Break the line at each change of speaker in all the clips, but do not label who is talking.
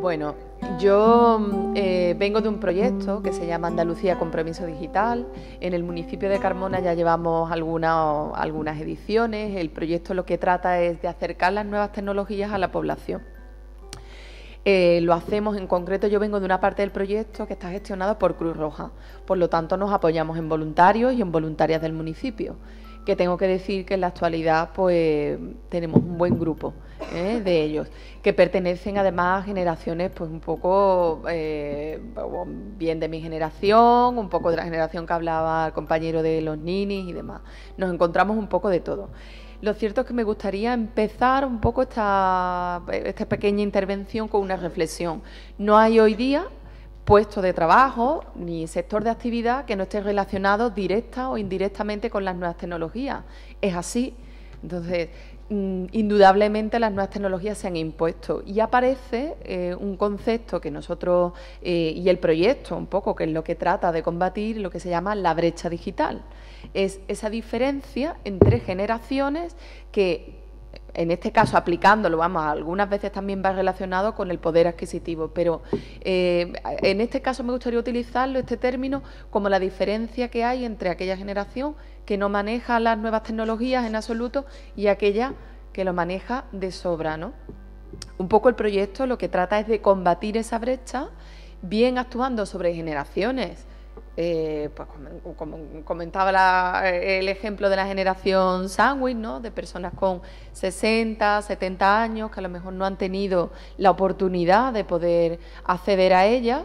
Bueno, yo mm, eh, vengo de un proyecto que se llama Andalucía Compromiso Digital. En el municipio de Carmona ya llevamos algunas ediciones. El proyecto lo que trata es de acercar las nuevas tecnologías a la población. Eh, lo hacemos en concreto, yo vengo de una parte del proyecto que está gestionado por Cruz Roja, por lo tanto nos apoyamos en voluntarios y en voluntarias del municipio que tengo que decir que en la actualidad pues tenemos un buen grupo ¿eh? de ellos, que pertenecen además a generaciones pues un poco eh, bien de mi generación, un poco de la generación que hablaba el compañero de los ninis y demás. Nos encontramos un poco de todo. Lo cierto es que me gustaría empezar un poco esta, esta pequeña intervención con una reflexión. No hay hoy día puesto de trabajo ni sector de actividad que no esté relacionado directa o indirectamente con las nuevas tecnologías. Es así. Entonces, mm, indudablemente las nuevas tecnologías se han impuesto y aparece eh, un concepto que nosotros eh, y el proyecto un poco que es lo que trata de combatir lo que se llama la brecha digital es esa diferencia entre generaciones que en este caso aplicándolo, vamos, algunas veces también va relacionado con el poder adquisitivo, pero eh, en este caso me gustaría utilizarlo, este término, como la diferencia que hay entre aquella generación que no maneja las nuevas tecnologías en absoluto y aquella que lo maneja de sobra, ¿no? Un poco el proyecto lo que trata es de combatir esa brecha, bien actuando sobre generaciones, eh, pues como, comentaba eh, el ejemplo de la generación sándwich, ¿no? de personas con 60, 70 años que a lo mejor no han tenido la oportunidad de poder acceder a ellas.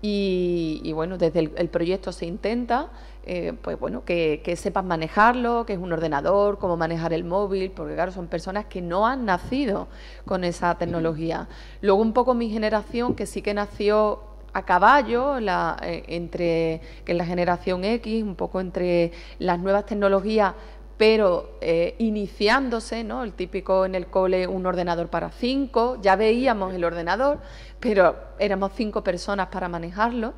Y, bueno, desde el, proyecto se intenta, eh, pues bueno, que, sepan manejarlo, que es un ordenador, cómo manejar el móvil, porque claro, son personas que no han nacido con esa tecnología. Luego un poco mi generación, que sí que nació a caballo la, eh, entre la generación X, un poco entre las nuevas tecnologías, pero eh, iniciándose, ¿no? El típico en el cole un ordenador para cinco, ya veíamos el ordenador, pero éramos cinco personas para manejarlo.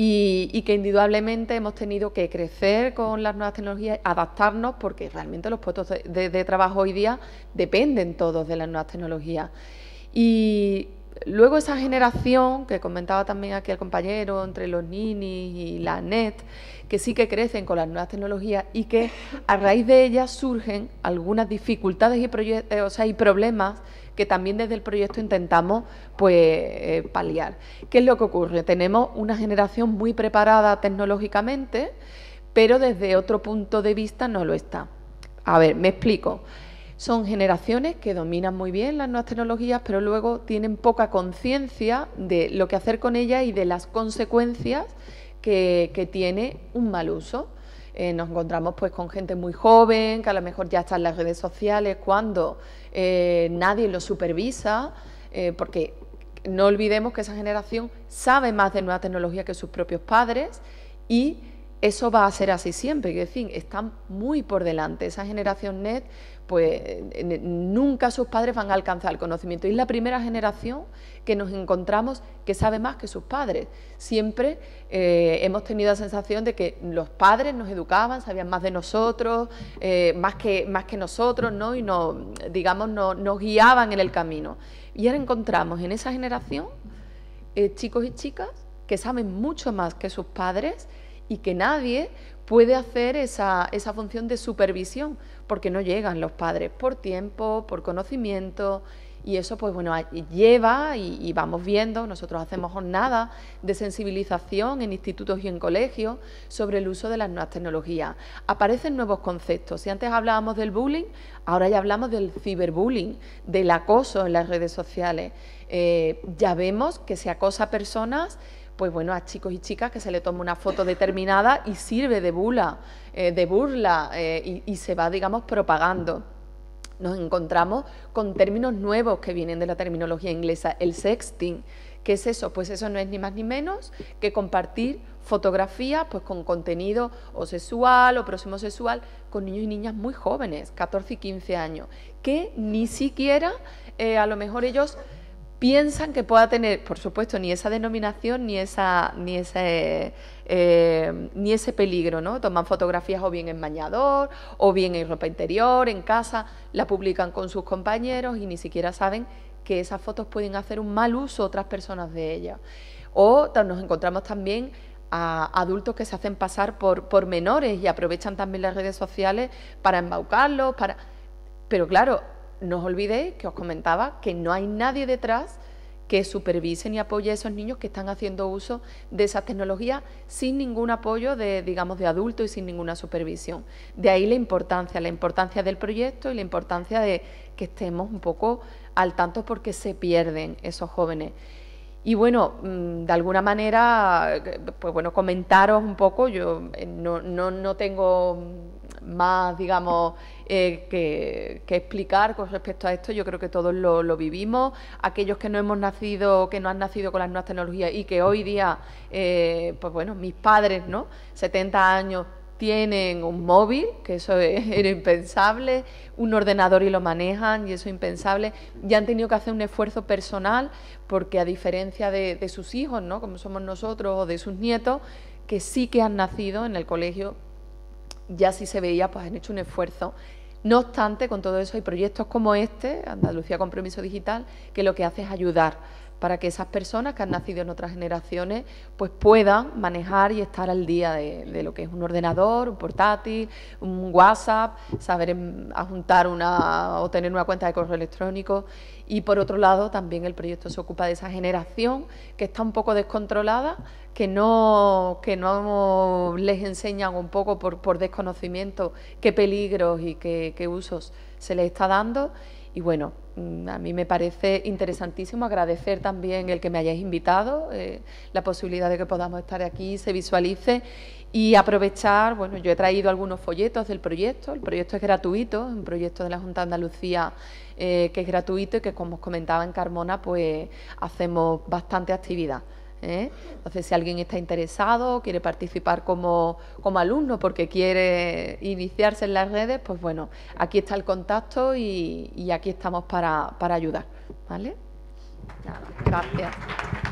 Y, que indudablemente hemos tenido que crecer con las nuevas tecnologías, adaptarnos, porque realmente los puestos de, de trabajo hoy día dependen todos de las nuevas tecnologías. Y Luego esa generación que comentaba también aquí el compañero, entre los ninis y la net, que sí que crecen con las nuevas tecnologías y que a raíz de ellas surgen algunas dificultades y, eh, o problemas que también desde el proyecto intentamos pues eh, paliar. ¿Qué es lo que ocurre? Tenemos una generación muy preparada tecnológicamente, pero desde otro punto de vista no lo está. A ver, me explico. Son generaciones que dominan muy bien las nuevas tecnologías, pero luego tienen poca conciencia de lo que hacer con ellas y de las consecuencias que, tiene un mal uso. Eh, nos encontramos pues con gente muy joven, que a lo mejor ya está en las redes sociales, cuando eh, nadie lo supervisa, eh, porque no olvidemos que esa generación sabe más de nueva tecnología que sus propios padres y eso va a ser así siempre, que en fin, están muy por delante. Esa generación net, pues nunca sus padres van a alcanzar el conocimiento. Y es la primera generación que nos encontramos que sabe más que sus padres. Siempre eh, hemos tenido la sensación de que los padres nos educaban, sabían más de nosotros, eh, más, que, nosotros, ¿no? Y nos, digamos, nos, guiaban en el camino. Y ahora encontramos en esa generación eh, chicos y chicas que saben mucho más que sus padres y que nadie puede hacer esa, esa función de supervisión, porque no llegan los padres por tiempo, por conocimiento, y eso pues bueno, lleva y, vamos viendo, nosotros hacemos jornada de sensibilización en institutos y en colegios sobre el uso de las nuevas tecnologías. Aparecen nuevos conceptos, si antes hablábamos del bullying, ahora ya hablamos del ciberbullying, del acoso en las redes sociales. Eh, ya vemos que se acosa a personas pues bueno, a chicos y chicas que se le toma una foto determinada y sirve de bula, eh, de burla eh, y, se va, digamos, propagando nos encontramos con términos nuevos que vienen de la terminología inglesa, el sexting. ¿Qué es eso? Pues eso no es ni más ni menos que compartir fotografías pues, con contenido o sexual o próximo sexual con niños y niñas muy jóvenes, 14 y 15 años, que ni siquiera eh, a lo mejor ellos piensan que pueda tener, por supuesto, ni esa denominación ni esa ni ese eh, ni ese peligro, ¿no? Toman fotografías o bien en bañador, o bien en ropa interior, en casa, la publican con sus compañeros y ni siquiera saben que esas fotos pueden hacer un mal uso otras personas de ellas. O nos encontramos también a adultos que se hacen pasar por, por menores y aprovechan también las redes sociales para embaucarlos, para... Pero claro, no os olvidéis que os comentaba que no hay nadie detrás que supervise ni apoye a esos niños que están haciendo uso de esa tecnología sin ningún apoyo de, digamos, de adulto y sin ninguna supervisión. De ahí la importancia, la importancia del proyecto y la importancia de que estemos un poco al tanto porque se pierden esos jóvenes. Y bueno, mm, de alguna manera, pues bueno, comentaros un poco, yo eh, no, no tengo más, digamos, eh, que, explicar con respecto a esto. Yo creo que todos lo, vivimos. Aquellos que no hemos nacido, que no han nacido con las nuevas tecnologías y que hoy día, eh, pues bueno, mis padres, ¿no? 70 años tienen un móvil, que eso era impensable, un ordenador y lo manejan, y eso es impensable, y han tenido que hacer un esfuerzo personal, porque a diferencia de, de sus hijos, ¿no? como somos nosotros, o de sus nietos, que sí que han nacido en el colegio ya sí se veía, pues han hecho un esfuerzo. No obstante, con todo eso hay proyectos como este, Andalucía Compromiso Digital, que lo que hace es ayudar para que esas personas que han nacido en otras generaciones pues puedan manejar y estar al día de, lo que es un ordenador, un portátil, un WhatsApp, saber adjuntar una o tener una cuenta de correo electrónico. Y por otro lado, también el proyecto se ocupa de esa generación que está un poco descontrolada, que no, que no les enseñan un poco por, por desconocimiento qué peligros y qué, qué usos se les está dando y bueno, mm, a mí me parece interesantísimo agradecer también el que me hayáis invitado, eh, la posibilidad de que podamos estar aquí, se visualice y aprovechar, bueno, yo he traído algunos folletos del proyecto, el proyecto es gratuito, un proyecto de la Junta de Andalucía eh, que es gratuito y que como os comentaba en Carmona, pues hacemos bastante actividad. ¿eh? Entonces, si alguien está interesado, quiere participar como, alumno porque quiere iniciarse en las redes, pues bueno, aquí está el contacto y, aquí estamos para, ayudar. gracias.